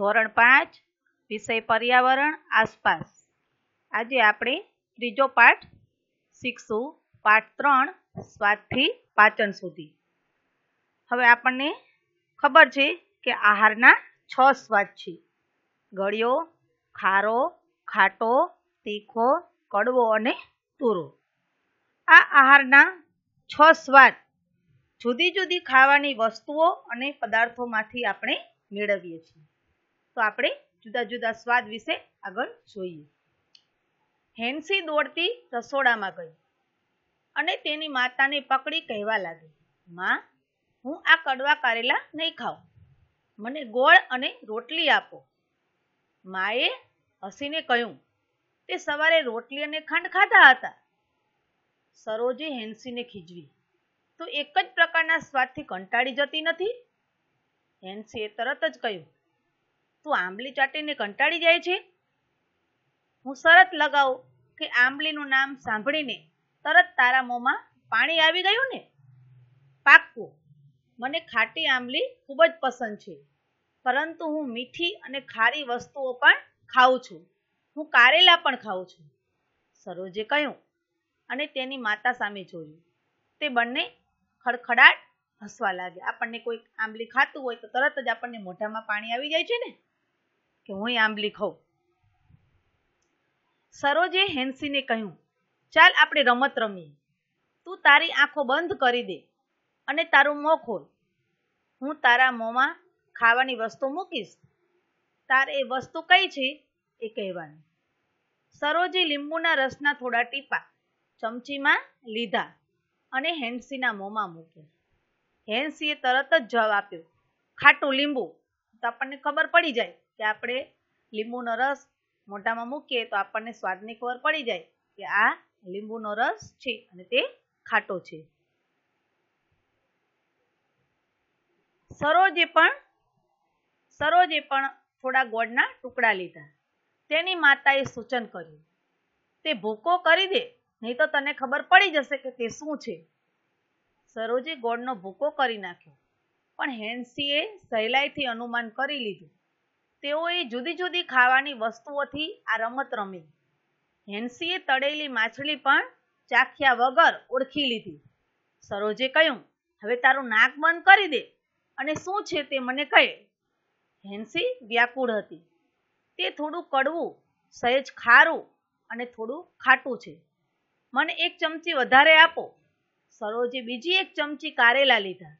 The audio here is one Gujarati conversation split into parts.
ધોરણ પાંચ વિષય પર્યાવરણ આસપાસ આજે આપણે ત્રીજો પાઠ શીખશું પાઠ ત્રણ સ્વાદથી પાચન સુધી હવે આપણને ખબર છે કે આહારના છ સ્વાદ છે ગળ્યો ખારો ખાટો તીખો કડવો અને તુરો આ આહારના છ સ્વાદ જુદી જુદી ખાવાની વસ્તુઓ અને પદાર્થોમાંથી આપણે મેળવીએ છીએ તો આપણે જુદા જુદા સ્વાદ વિશે આગળ જોઈએ હેન્સી દોડતી રસોડામાં ગઈ અને તેની માતાને પકડી કહેવા લાગી માં હું આ કડવા કારેલા નહીં ખાઉં મને ગોળ અને રોટલી આપો માએ હસીને કહ્યું તે સવારે રોટલી અને ખાંડ ખાતા હતા સરોજે હેન્સીને ખીજવી તો એક જ પ્રકારના સ્વાદથી કંટાળી જતી નથી હેન્સીએ તરત જ કહ્યું તું આંબલી ચાટીને કંટાળી જાય છે હું શરત લગાવું કે આંબલીનું નામ સાંભળીને તરત તારા મોંમાં પાણી આવી ગયું ને પાક્કું મને ખાટી આંબલી ખૂબ જ પસંદ છે પરંતુ હું મીઠી અને ખારી વસ્તુઓ પણ ખાઉં છું હું કારેલા પણ ખાઉં છું સરોજે કહ્યું અને તેની માતા સામે જોયું તે બંને ખડખડાટ હસવા લાગ્યા આપણને કોઈ આંબલી ખાતું હોય તો તરત જ આપણને મોઢામાં પાણી આવી જાય છે ને કે હું આમ ખાઉં સરોજે હેન્સીને કહ્યું ચાલ આપણે રમત રમીએ તું તારી આંખો બંધ કરી દે અને તારું મોં ખોલ હું તારા મોંમાં ખાવાની વસ્તુ મૂકીશ તારે એ વસ્તુ કઈ છે એ કહેવાની સરોજે લીંબુના રસના થોડા ટીપા ચમચીમાં લીધા અને હેન્સીના મોંમાં મૂક્યા હેન્સીએ તરત જ જવાબ આપ્યો ખાટું લીંબુ તો આપણને ખબર પડી જાય કે આપણે લીંબુનો રસ મોઢામાં મૂકીએ તો આપણને સ્વાદની ખબર પડી જાય કે આ લીંબુનો રસ છે અને તે ખાટો છે સરોજે પણ સરોજે પણ થોડા ગોળના ટુકડા લીધા તેની માતાએ સૂચન કર્યું તે ભૂકો કરી દે નહીં તો તને ખબર પડી જશે કે તે શું છે સરોજે ગોળનો ભૂકો કરી નાખ્યો પણ હેન્સીએ સહેલાઈથી અનુમાન કરી લીધું તેઓએ જુદી જુદી ખાવાની વસ્તુઓથી આ રમત રમી હેન્સીએ તળેલી માછલી પણ ચાખ્યા વગર ઓળખી લીધી સરોજે કહ્યું હવે તારું નાક બંધ કરી દે અને શું છે તે મને કહે હેન્સી વ્યાકુળ હતી તે થોડું કડવું સહેજ ખારું અને થોડું ખાટું છે મને એક ચમચી વધારે આપો સરોજે બીજી એક ચમચી કારેલા લીધા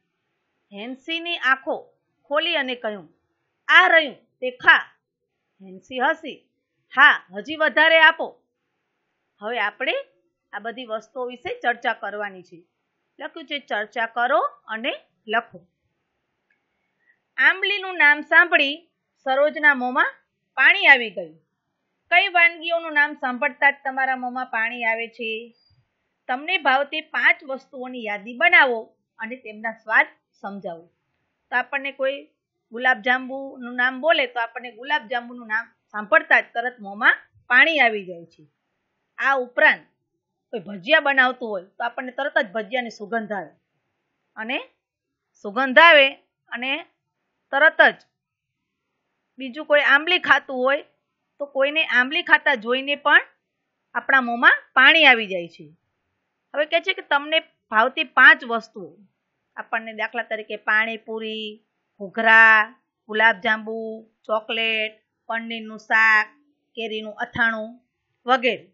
હેન્સીની આંખો ખોલી અને કહ્યું આ રહ્યું તે ખા હેન્સી હસી હા હજી વધારે આપો હવે આપણે આ બધી વસ્તુઓ વિશે ચર્ચા કરવાની છે લખ્યું છે ચર્ચા કરો અને લખો આંબલીનું નામ સાંભળી સરોજના મોમાં પાણી આવી ગયું કઈ વાનગીઓનું નામ સાંભળતા જ તમારા મોમાં પાણી આવે છે તમને ભાવતી પાંચ વસ્તુઓની યાદી બનાવો અને તેમના સ્વાદ સમજાવો તો આપણને કોઈ ગુલાબજાંબુનું નામ બોલે તો આપણને ગુલાબજાંબુનું નામ સાંભળતા જ તરત મોંમાં પાણી આવી જાય છે આ ઉપરાંત કોઈ ભજીયા બનાવતું હોય તો આપણને તરત જ ભજીયાની સુગંધ આવે અને સુગંધ આવે અને તરત જ બીજું કોઈ આંબલી ખાતું હોય તો કોઈને આંબલી ખાતા જોઈને પણ આપણા મોંમાં પાણી આવી જાય છે હવે કહે છે કે તમને ભાવતી પાંચ વસ્તુઓ આપણને દાખલા તરીકે પાણીપુરી ઘૂઘરા ગુલાબજાંબુ ચોકલેટ પનીરનું શાક કેરીનું અથાણું વગેરે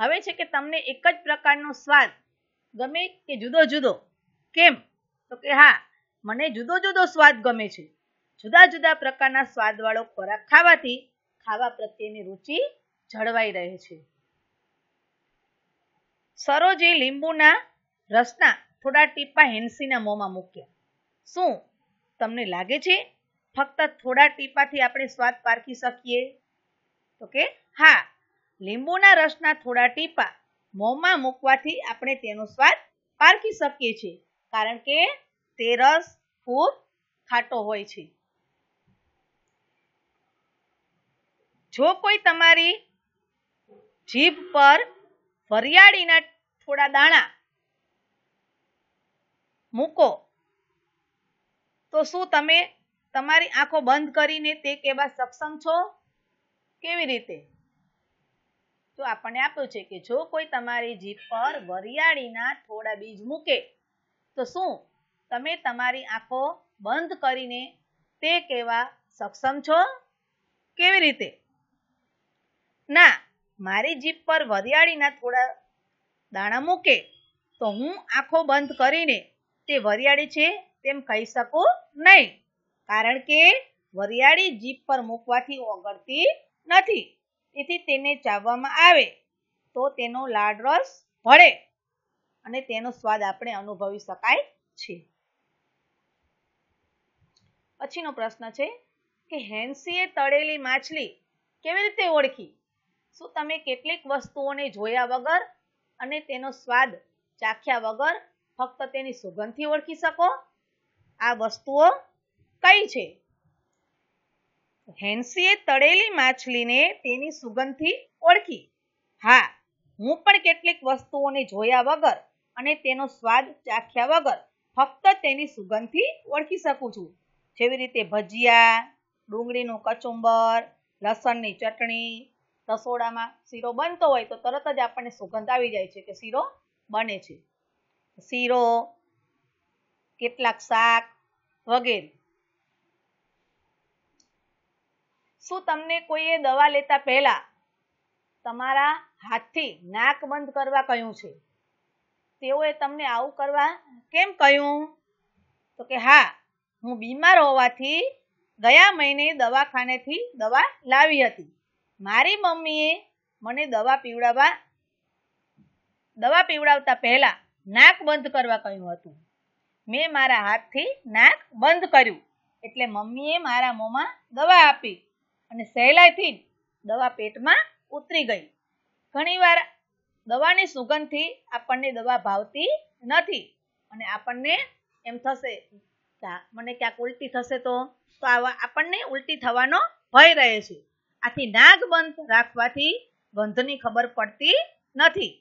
હવે છે કે તમને એક જ પ્રકારનો સ્વાદ ગમે કે જુદો જુદો કેમ તો કે હા મને જુદો જુદો સ્વાદ ગમે છે જુદા જુદા પ્રકારના સ્વાદવાળો ખોરાક ખાવાથી ખાવા પ્રત્યેની રુચિ જળવાઈ રહે છે સરોજે લીંબુના રસના થોડા ટીપા હેન્સીના મોંમાં મૂક્યા શું તમને લાગે છે ફક્ત થોડા ટીપાથી આપણે સ્વાદ પારખી શકીએ તો કે હા લીંબુના રસના થોડા ટીપા મોંમાં મૂકવાથી આપણે તેનો સ્વાદ પારખી શકીએ છીએ કારણ કે તે રસ ખૂબ ખાટો હોય છે જો કોઈ તમારી જીભ પર ફરિયાળીના થોડા દાણા મૂકો તો શું તમે તમારી આંખો બંધ કરીને તે કહેવા સક્ષમ છો કેવી રીતે તો આપણને આપ્યું છે કે જો કોઈ તમારી જીભ પર વરિયાળીના થોડા બીજ મૂકે તો શું તમે તમારી આંખો બંધ કરીને તે કહેવા સક્ષમ છો કેવી રીતે ના મારી જીભ પર વરિયાળીના થોડા દાણા મૂકે તો હું આંખો બંધ કરીને તે વરિયાળી છે તેમ કહી શકું નહીં કારણ કે વરિયાળી જીભ પર મૂકવાથી ઓગળતી નથી તેથી તેને ચાવવામાં આવે તો તેનો લાડ રસ ભળે અને તેનો સ્વાદ આપણે અનુભવી શકાય છે પછીનો પ્રશ્ન છે કે હેન્સીએ તળેલી માછલી કેવી રીતે ઓળખી શું તમે કેટલીક વસ્તુઓને જોયા વગર અને તેનો સ્વાદ ચાખ્યા વગર ફક્ત તેની સુગંધથી ઓળખી શકો આ વસ્તુઓ કઈ છે હેન્સીએ તળેલી માછલીને તેની સુગંધથી ઓળખી હા હું પણ કેટલીક વસ્તુઓને જોયા વગર અને તેનો સ્વાદ ચાખ્યા વગર ફક્ત તેની સુગંધથી ઓળખી શકું છું જેવી રીતે ભજીયા ડુંગળીનું કચુંબર લસણની ચટણી રસોડામાં શીરો બનતો હોય તો તરત જ આપણને સુગંધ આવી જાય છે કે શીરો બને છે શીરો કેટલાક શાક વગેરે શું તમને કોઈએ દવા લેતા પહેલા તમારા હાથથી નાક બંધ કરવા કહ્યું છે તેઓએ તમને આવું કરવા કેમ કહ્યું તો કે હા હું બીમાર હોવાથી ગયા મહિને દવાખાનેથી દવા લાવી હતી મારી મમ્મીએ મને દવા પીવડાવવા દવા પીવડાવતા પહેલા નાક બંધ કરવા કહ્યું હતું મેં મારા હાથથી નાક બંધ કર્યું એટલે મમ્મીએ મારા મોંમાં દવા આપી અને સહેલાઈથી દવા પેટમાં ઉતરી ગઈ ઘણીવાર દવાની સુગંધથી આપણને દવા ભાવતી નથી અને આપણને એમ થશે મને ક્યાંક ઉલટી થશે તો તો આપણને ઉલટી થવાનો ભય રહે છે આથી નાક બંધ રાખવાથી બંધની ખબર પડતી નથી